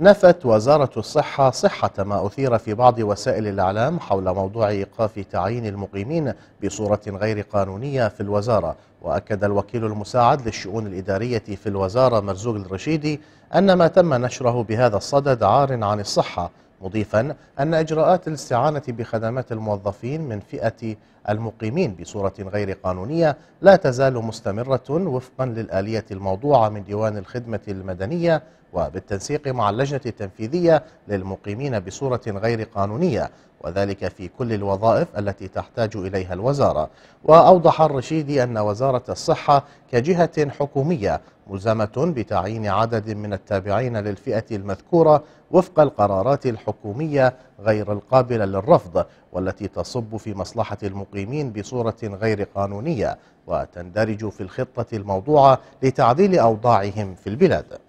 نفت وزارة الصحة صحة ما أثير في بعض وسائل الإعلام حول موضوع إيقاف تعيين المقيمين بصورة غير قانونية في الوزارة وأكد الوكيل المساعد للشؤون الإدارية في الوزارة مرزوق الرشيدي أن ما تم نشره بهذا الصدد عار عن الصحة مضيفا أن إجراءات الاستعانة بخدمات الموظفين من فئة المقيمين بصورة غير قانونية لا تزال مستمرة وفقا للآلية الموضوعة من ديوان الخدمة المدنية وبالتنسيق مع اللجنة التنفيذية للمقيمين بصورة غير قانونية وذلك في كل الوظائف التي تحتاج إليها الوزارة وأوضح الرشيدي أن وزارة الصحة كجهة حكومية ملزمة بتعيين عدد من التابعين للفئة المذكورة وفق القرارات الحكومية غير القابلة للرفض والتي تصب في مصلحة المقيمين بصورة غير قانونية وتندرج في الخطة الموضوعة لتعديل أوضاعهم في البلاد